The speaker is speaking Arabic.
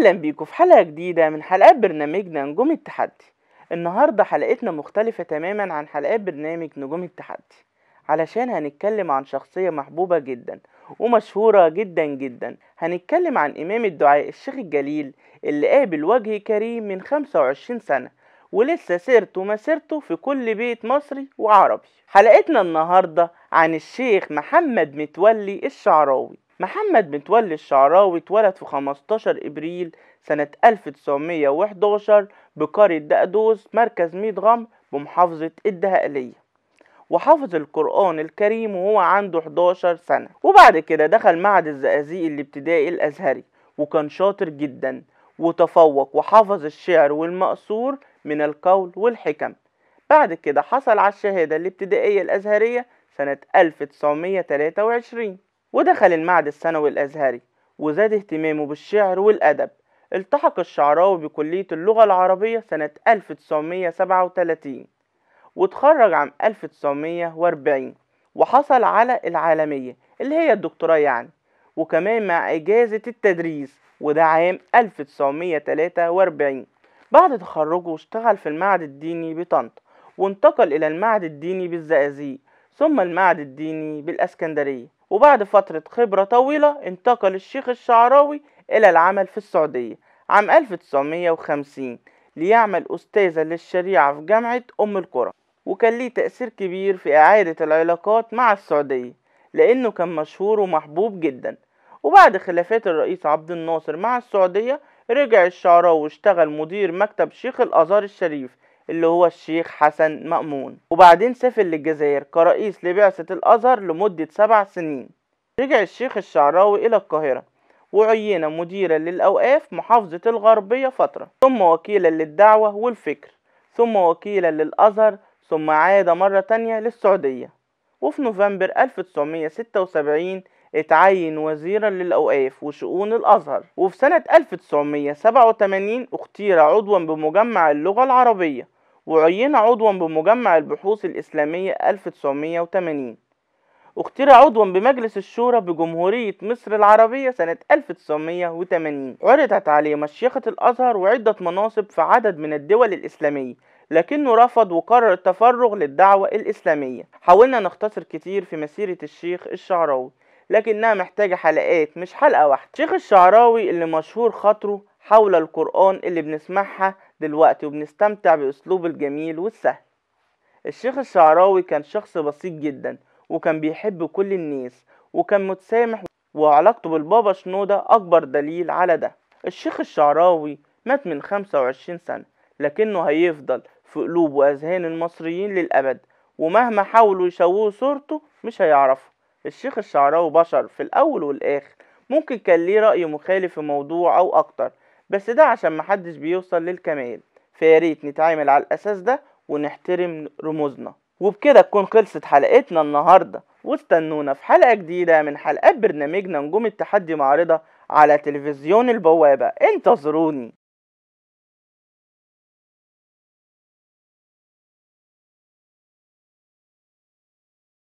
اهلا بيكم في حلقه جديده من حلقات برنامجنا نجوم التحدي النهارده حلقتنا مختلفه تماما عن حلقات برنامج نجوم التحدي علشان هنتكلم عن شخصيه محبوبه جدا ومشهوره جدا جدا هنتكلم عن امام الدعاء الشيخ الجليل اللي قابل وجه كريم من 25 سنه ولسه سيرته مسيرته في كل بيت مصري وعربي حلقتنا النهارده عن الشيخ محمد متولي الشعراوي محمد متولي الشعراوي اتولد في 15 إبريل سنة 1911 بقرية دقدوس مركز ميت غمر بمحافظة الدهقلية وحافظ القرآن الكريم وهو عنده 11 سنة وبعد كده دخل معهد الزقازيق الابتدائي الأزهري وكان شاطر جدا وتفوق وحفظ الشعر والمأثور من القول والحكم بعد كده حصل على الشهادة الابتدائية الأزهرية سنة 1923 ودخل المعهد الثانوي الأزهري وزاد اهتمامه بالشعر والأدب التحق الشعراوي بكلية اللغة العربية سنة 1937 وتخرج عام 1940 وحصل على العالمية اللي هي الدكتوراه يعني وكمان مع إجازة التدريس وده عام 1943 بعد تخرجه اشتغل في المعهد الديني بطنطا وانتقل إلى المعهد الديني بالزقازيق ثم المعهد الديني بالأسكندرية وبعد فترة خبرة طويلة انتقل الشيخ الشعراوي إلى العمل في السعودية عام 1950 ليعمل أستاذا للشريعة في جامعة أم القرى وكان ليه تأثير كبير في إعادة العلاقات مع السعودية لأنه كان مشهور ومحبوب جدا وبعد خلافات الرئيس عبد الناصر مع السعودية رجع الشعراوي واشتغل مدير مكتب شيخ الأزهر الشريف اللي هو الشيخ حسن مأمون وبعدين سافر للجزائر كرئيس لبعثة الأزهر لمدة سبع سنين رجع الشيخ الشعراوي إلى القاهرة وعين مديرا للأوقاف محافظة الغربية فترة ثم وكيلا للدعوة والفكر ثم وكيلا للأزهر ثم عاد مرة تانية للسعودية وفي نوفمبر 1976 اتعين وزيرا للأوقاف وشؤون الأزهر وفي سنة 1987 اختير عضوا بمجمع اللغة العربية وعين عضوا بمجمع البحوث الإسلامية 1980 اختير عضوا بمجلس الشورى بجمهورية مصر العربية سنة 1980 عرضت عليه مشيخة الأزهر وعدة مناصب في عدد من الدول الإسلامية لكنه رفض وقرر التفرغ للدعوة الإسلامية حاولنا نختصر كتير في مسيرة الشيخ الشعراوي لكنها محتاجة حلقات مش حلقة واحدة الشيخ الشعراوي اللي مشهور خاطره حول القرآن اللي بنسمعها دلوقتي وبنستمتع بأسلوبه الجميل والسهل الشيخ الشعراوي كان شخص بسيط جدا وكان بيحب كل الناس وكان متسامح وعلاقته بالبابا شنودة أكبر دليل على ده الشيخ الشعراوي مات من 25 سنة لكنه هيفضل في قلوب وأذهان المصريين للأبد ومهما حاولوا يشوهوا صورته مش هيعرفوا الشيخ الشعراوي بشر في الأول والآخر ممكن كان ليه رأي مخالف في موضوع أو أكتر بس ده عشان محدش بيوصل للكمال فياريت نتعامل على الأساس ده ونحترم رموزنا وبكده تكون خلصت حلقتنا النهاردة واستنونا في حلقة جديدة من حلقات برنامجنا نجوم التحدي معرضة على تلفزيون البوابة انتظروني